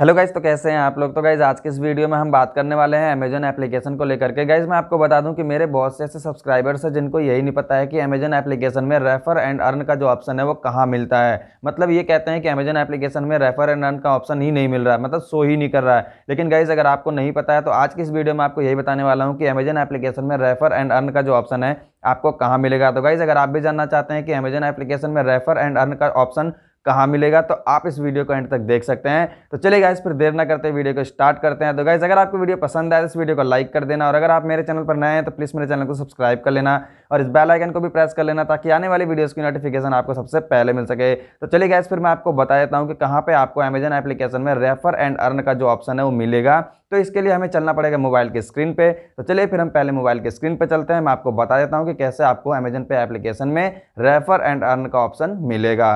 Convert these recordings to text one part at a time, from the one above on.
hello guys तो कैसे हैं आप लोग तो गाइज आज के इस वीडियो में हम बात करने वाले हैं अमेजन एप्लीकेशन को लेकर के गाइज मैं आपको बता दूं कि मेरे बहुत से ऐसे सब्सक्राइबर्स हैं जिनको यही नहीं पता है कि अमेजन एप्लीकेशन में रेफर एंड अर्न का जो ऑप्शन है वो कहाँ मिलता है मतलब ये कहते हैं कि अमेजन एप्लीकेशन में रेफर एंड अर्न का ऑप्शन ही नहीं मिल रहा है मतलब शो ही नहीं कर रहा है लेकिन गाइज अगर आपको नहीं पता है तो आज की इस वीडियो में आपको यही बताने वाला हूँ कि अमेजन एप्लीकेशन में रेफर एंड अर्न का जो ऑप्शन है आपको कहाँ मिलेगा तो गाइज अगर आप भी जानना चाहते हैं कि अमेजन एप्लीकेशन में रेफर एंड अर्न का ऑप्शन कहाँ मिलेगा तो आप इस वीडियो को एंड तक देख सकते हैं तो चले गाइस फिर देर ना करते वीडियो को स्टार्ट करते हैं तो गाइज अगर आपको वीडियो पसंद आए तो इस वीडियो को लाइक कर देना और अगर आप मेरे चैनल पर नए हैं तो प्लीज़ मेरे चैनल को सब्सक्राइब कर लेना और इस बेल आइकन को भी प्रेस कर लेना ताकि आने वाली वीडियोज़ की नोटिफिकेशन आपको सबसे पहले मिल सके तो चलिए गाइज फिर मैं आपको बता देता हूँ कि कहाँ पर आपको अमेजन एप्लीकेशन में रेफर एंड अर्न का जो ऑप्शन है वो मिलेगा तो इसके लिए हमें चलना पड़ेगा मोबाइल की स्क्रीन पर तो चलिए फिर हम पहले मोबाइल की स्क्रीन पर चलते हैं मैं आपको बता देता हूँ कि कैसे आपको अमेजन पे एप्लीकेशन में रेफर एंड अर्न का ऑप्शन मिलेगा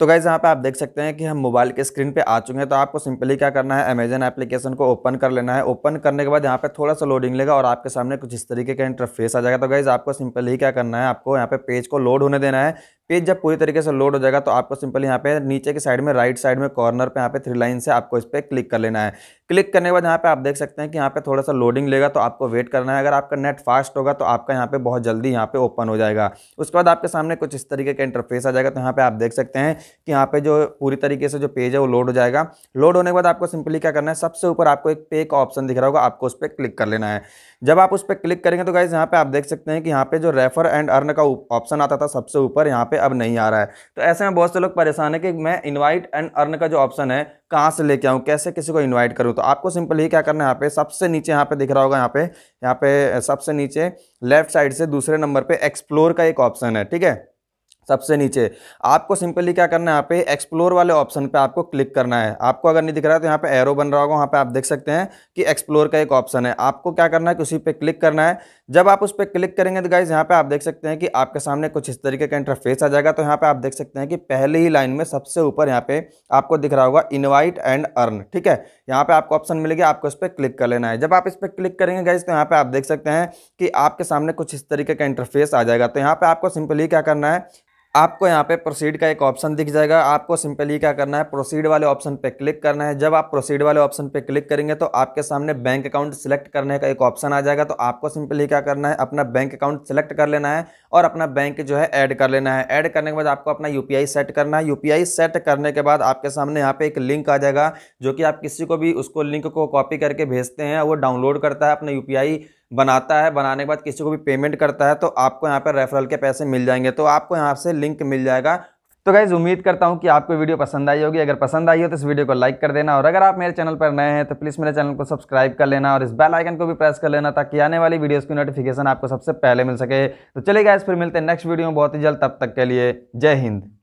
तो गाइज़ यहाँ पे आप देख सकते हैं कि हम मोबाइल के स्क्रीन पे आ चुके हैं तो आपको सिंपली क्या करना है अमेजन एप्लीकेशन को ओपन कर लेना है ओपन करने के बाद यहाँ पे थोड़ा सा लोडिंग लेगा और आपके सामने कुछ इस तरीके का इंटरफेस आ जाएगा तो गाइज़ आपको सिंपली क्या करना है आपको यहाँ पे पेज को लोड होने देना है पेज जब पूरी तरीके से लोड हो जाएगा तो आपको सिंपल यहाँ पे नीचे की साइड में राइट साइड में कॉर्नर पे यहाँ पे थ्री लाइन से आपको इस पर क्लिक कर लेना है क्लिक करने के बाद यहाँ पे आप देख सकते हैं कि यहाँ पे थोड़ा सा लोडिंग लेगा तो आपको वेट करना है अगर आपका नेट फास्ट होगा तो आपका यहाँ पे बहुत जल्दी यहाँ पे ओपन हो जाएगा उसके बाद आपके सामने कुछ इस तरीके का इंटरफेस आ जाएगा तो यहाँ पे आप देख सकते हैं कि यहाँ पे जो पूरी तरीके से जो पेज है वो लोड हो जाएगा लोड होने के बाद आपको सिंपली क्या करना है सबसे ऊपर आपको एक पे का ऑप्शन दिख रहा होगा आपको उस पर क्लिक कर लेना है जब आप उस पर क्लिक करेंगे तो गाइज यहाँ पे आप देख सकते हैं कि यहाँ पे जो रेफर एंड अर्न का ऑप्शन आता था सबसे ऊपर यहाँ पे पे अब नहीं आ रहा है तो ऐसे में बहुत से लोग परेशान है कि मैं इनवाइट एंड अर्न का जो ऑप्शन है कहाँ से लेके आऊँ कैसे किसी को इनवाइट करूँ तो आपको सिंपल ही क्या करना है यहाँ पे सबसे नीचे यहाँ पे दिख रहा होगा यहाँ पे यहाँ पे सबसे नीचे लेफ्ट साइड से दूसरे नंबर पर एक्सप्लोर का एक ऑप्शन है ठीक है सबसे नीचे आपको सिंपली क्या करना है यहाँ पे एक्सप्लोर वाले ऑप्शन पे आपको क्लिक करना है आपको अगर नहीं दिख रहा है तो यहाँ पे एरो बन रहा होगा वहाँ पे आप देख सकते हैं कि एक्सप्लोर का एक ऑप्शन है आपको क्या करना है कि उसी पे क्लिक करना है जब आप उस पर क्लिक करेंगे तो गाइज यहाँ पे आप देख सकते हैं कि आपके सामने कुछ इस तरीके का इंटरफेस आ जाएगा तो यहाँ पे आप देख सकते हैं कि पहले ही लाइन में सबसे ऊपर यहाँ पे आपको दिख रहा होगा इन्वाइट एंड अर्न ठीक है यहाँ पे आपको ऑप्शन मिलेगी आपको इस पर क्लिक कर लेना है जब आप इस पर क्लिक करेंगे गाइज तो यहाँ पे आप देख सकते हैं कि आपके सामने कुछ इस तरीके का इंटरफेस आ जाएगा तो यहाँ पे आपको सिंपली क्या करना है आपको यहाँ पे प्रोसीड का एक ऑप्शन दिख जाएगा आपको सिंपली क्या करना है प्रोसीड वाले ऑप्शन पे क्लिक करना है जब आप प्रोसीड वाले ऑप्शन पे क्लिक करेंगे तो आपके सामने बैंक अकाउंट सिलेक्ट करने का एक ऑप्शन आ जाएगा तो आपको सिंपली क्या करना है अपना बैंक अकाउंट सेलेक्ट कर लेना है और अपना बैंक जो है ऐड कर लेना है ऐड करने के बाद आपको अपना यू सेट करना है यू सेट करने के बाद आपके सामने यहाँ पर एक लिंक आ जाएगा जो कि आप किसी को भी उसको लिंक को कॉपी करके भेजते हैं वो डाउनलोड करता है अपने यू बनाता है बनाने के बाद किसी को भी पेमेंट करता है तो आपको यहाँ पर रेफरल के पैसे मिल जाएंगे तो आपको यहाँ से लिंक मिल जाएगा तो गाइज़ उम्मीद करता हूँ कि आपको वीडियो पसंद आई होगी अगर पसंद आई हो तो इस वीडियो को लाइक कर देना और अगर आप मेरे चैनल पर नए हैं तो प्लीज़ मेरे चैनल को सब्सक्राइब कर लेना और इस बेल आइकन को भी प्रेस कर लेना ताकि आने वाली वीडियोस की नोटिफिकेशन आपको सबसे पहले मिल सके तो चलिए गाइज फिर मिलते हैं नेक्स्ट वीडियो में बहुत ही जल्द तब तक के लिए जय हिंद